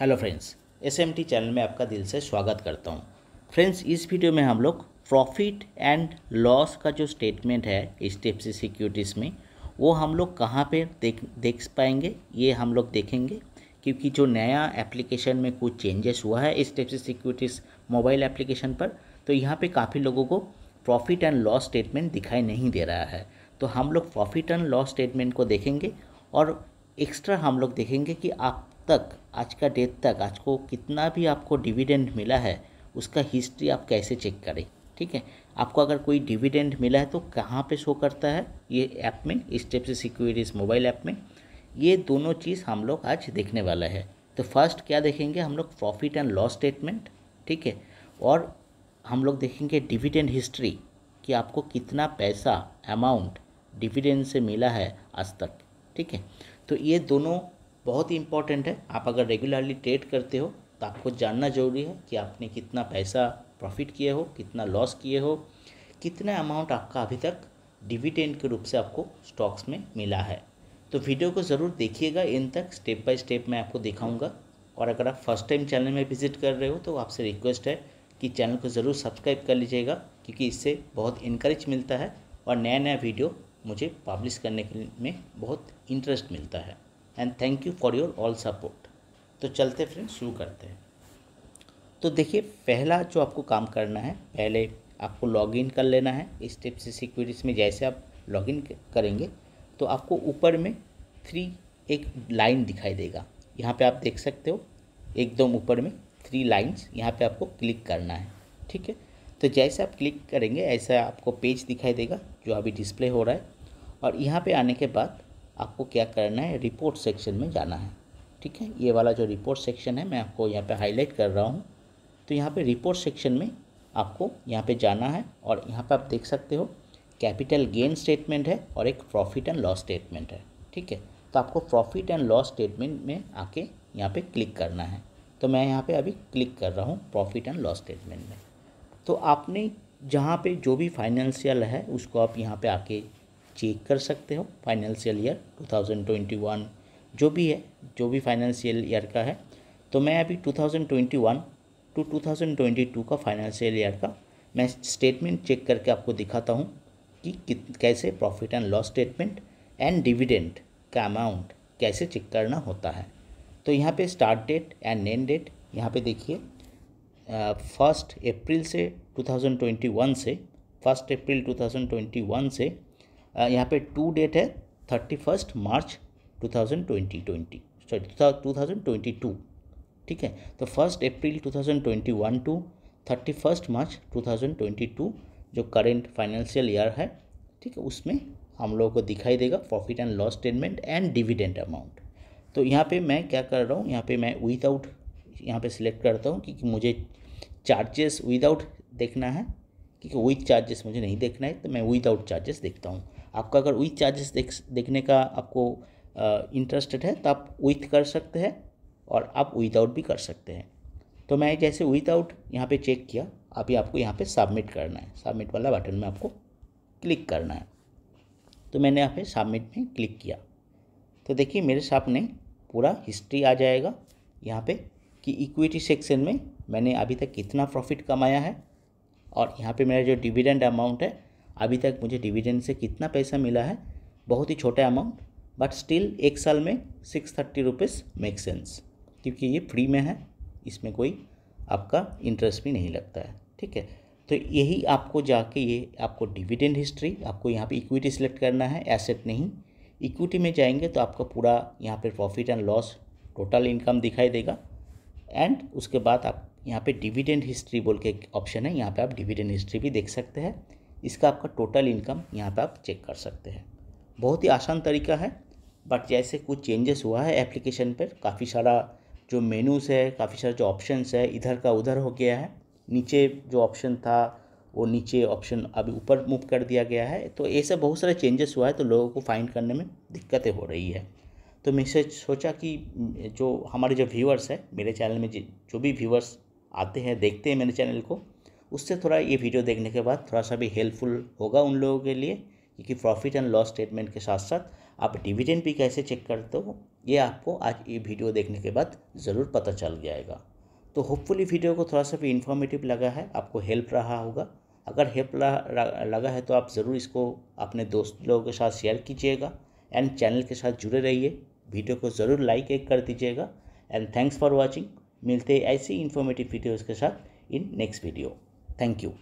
Hello friends S M T channel में आपका दिल से स्वागत करता हूँ फ्रेंड्स इस वीडियो में हम लोग प्रॉफिट एंड लॉस का जो स्टेटमेंट है इस डी सी सिक्योरिटीज़ में वो हम लोग कहाँ पे देख देख पाएंगे ये हम लोग देखेंगे क्योंकि जो नया एप्लीकेशन में कुछ चेंजेस हुआ है इस टेप सी सिक्योरिटीज़ मोबाइल एप्लीकेशन पर तो यहाँ पर काफ़ी लोगों को प्रॉफिट एंड लॉस स्टेटमेंट दिखाई नहीं दे रहा है तो हम लोग प्रॉफिट एंड लॉस स्टेटमेंट को देखेंगे और एक्स्ट्रा हम लोग देखेंगे कि आप तक आज का डेट तक आज को कितना भी आपको डिविडेंड मिला है उसका हिस्ट्री आप कैसे चेक करें ठीक है आपको अगर कोई डिविडेंड मिला है तो कहाँ पे शो करता है ये ऐप में स्टेप से सिक्योरिटीज मोबाइल ऐप में ये दोनों चीज़ हम लोग आज देखने वाला है तो फर्स्ट क्या देखेंगे हम लोग प्रॉफिट एंड लॉस स्टेटमेंट ठीक है और हम लोग देखेंगे डिविडेंड हिस्ट्री कि आपको कितना पैसा अमाउंट डिविडेंड से मिला है आज तक ठीक है तो ये दोनों बहुत ही इंपॉर्टेंट है आप अगर रेगुलरली ट्रेड करते हो तो आपको जानना ज़रूरी है कि आपने कितना पैसा प्रॉफिट किए हो कितना लॉस किए हो कितना अमाउंट आपका अभी तक डिविडेंड के रूप से आपको स्टॉक्स में मिला है तो वीडियो को ज़रूर देखिएगा इन तक स्टेप बाय स्टेप मैं आपको दिखाऊंगा और अगर आप फर्स्ट टाइम चैनल में विजिट कर रहे हो तो आपसे रिक्वेस्ट है कि चैनल को ज़रूर सब्सक्राइब कर लीजिएगा क्योंकि इससे बहुत इंकरेज मिलता है और नया नया वीडियो मुझे पब्लिश करने के में बहुत इंटरेस्ट मिलता है and thank you for your all support तो चलते फ्रेंड शुरू करते हैं तो देखिए पहला जो आपको काम करना है पहले आपको लॉगिन कर लेना है इस टेप से सिक्योरिटीज में जैसे आप लॉगिन करेंगे तो आपको ऊपर में थ्री एक लाइन दिखाई देगा यहाँ पे आप देख सकते हो एकदम ऊपर में थ्री लाइंस यहाँ पे आपको क्लिक करना है ठीक है तो जैसे आप क्लिक करेंगे ऐसा आपको पेज दिखाई देगा जो अभी डिस्प्ले हो रहा है और यहाँ पर आने के बाद आपको क्या करना है रिपोर्ट सेक्शन में जाना है ठीक है ये वाला जो रिपोर्ट सेक्शन है मैं आपको यहाँ पे हाईलाइट कर रहा हूँ तो यहाँ पे रिपोर्ट सेक्शन में आपको यहाँ पे जाना है और यहाँ पे आप देख सकते हो कैपिटल गेन स्टेटमेंट है और एक प्रॉफिट एंड लॉस स्टेटमेंट है ठीक है तो आपको प्रॉफिट एंड लॉस स्टेटमेंट में आके यहाँ पर क्लिक करना है तो मैं यहाँ पर अभी क्लिक कर रहा हूँ प्रॉफिट एंड लॉस स्टेटमेंट में तो आपने जहाँ पे जो भी फाइनेंशियल है उसको आप यहाँ पे आके चेक कर सकते हो फाइनेंशियल ईयर 2021 जो भी है जो भी फाइनेंशियल ईयर का है तो मैं अभी 2021 टू 2022 का फाइनेंशियल ईयर का मैं स्टेटमेंट चेक करके आपको दिखाता हूँ कि कैसे profit and loss statement and dividend का अमाउंट कैसे चेक करना होता है तो यहाँ पे start date and end date यहाँ पे देखिए फर्स्ट अप्रैल से 2021 से फर्स्ट अप्रैल 2021 से यहाँ पे टू डेट है thirty first March two thousand twenty twenty sorry two thousand twenty two ठीक है तो first April two thousand twenty one to thirty first March two thousand twenty two जो करेंट फाइनेंशियल ईयर है ठीक है उसमें हम लोगों को दिखाई देगा profit and loss statement and dividend amount तो यहाँ पे मैं क्या कर रहा हूँ यहाँ पे मैं विदाउट यहाँ पे सिलेक्ट करता हूँ क्योंकि मुझे चार्जेस विदाउट देखना है क्योंकि विथ चार्जेस मुझे नहीं देखना है तो मैं विदाउट चार्जेस देखता हूँ आपका अगर विथ चार्जेस देख देखने का आपको इंटरेस्टेड है तो आप विथ कर सकते हैं और आप विदाउट भी कर सकते हैं तो मैं जैसे विदाउट यहाँ पे चेक किया अभी आपको यहाँ पे सबमिट करना है सबमिट वाला बटन में आपको क्लिक करना है तो मैंने यहाँ पे सबमिट में क्लिक किया तो देखिए मेरे सामने पूरा हिस्ट्री आ जाएगा यहाँ पे कि इक्विटी सेक्शन में मैंने अभी तक कितना प्रॉफिट कमाया है और यहाँ पे मेरा जो डिविडेंड अमाउंट है अभी तक मुझे डिविडेंड से कितना पैसा मिला है बहुत ही छोटा अमाउंट बट स्टिल एक साल में six thirty rupees make sense क्योंकि ये फ्री में है इसमें कोई आपका इंटरेस्ट भी नहीं लगता है ठीक है तो यही आपको जाके ये आपको डिविडेंड हिस्ट्री आपको यहाँ पे इक्विटी सिलेक्ट करना है एसेट नहीं इक्विटी में जाएंगे तो आपका पूरा यहाँ पे profit and loss total income दिखाई देगा एंड उसके बाद आप यहाँ पे डिविडेंड हिस्ट्री बोल के एक ऑप्शन है यहाँ पे आप डिविडेंड हिस्ट्री भी देख सकते हैं इसका आपका टोटल इनकम यहाँ पर आप चेक कर सकते हैं बहुत ही आसान तरीका है बट जैसे कुछ चेंजेस हुआ है एप्लीकेशन पर काफ़ी सारा जो मेनूस है काफ़ी सारा जो ऑप्शंस है इधर का उधर हो गया है नीचे जो ऑप्शन था वो नीचे ऑप्शन अभी ऊपर मूव कर दिया गया है तो ऐसे बहुत सारे चेंजेस हुआ है तो लोगों को फाइंड करने में दिक्कतें हो रही है तो मैंने सोचा कि जो हमारे जो व्यूअर्स हैं मेरे चैनल में जो भी व्यूअर्स आते हैं देखते हैं मेरे चैनल को उससे थोड़ा ये वीडियो देखने के बाद थोड़ा सा भी हेल्पफुल होगा उन लोगों के लिए क्योंकि प्रॉफिट एंड लॉस स्टेटमेंट के साथ साथ आप डिविडेंड भी कैसे चेक करते हो ये आपको आज ये वीडियो देखने के बाद ज़रूर पता चल जाएगा तो होपफुली वीडियो को थोड़ा सा भी इन्फॉर्मेटिव लगा है आपको हेल्प रहा होगा अगर हेल्प लगा है तो आप ज़रूर इसको अपने दोस्त लोगों के साथ शेयर कीजिएगा एंड चैनल के साथ जुड़े रहिए वीडियो को ज़रूर लाइक एक कर दीजिएगा एंड थैंक्स फॉर वॉचिंग मिलते ऐसी इन्फॉर्मेटिव वीडियोज़ के साथ in next video Thank you.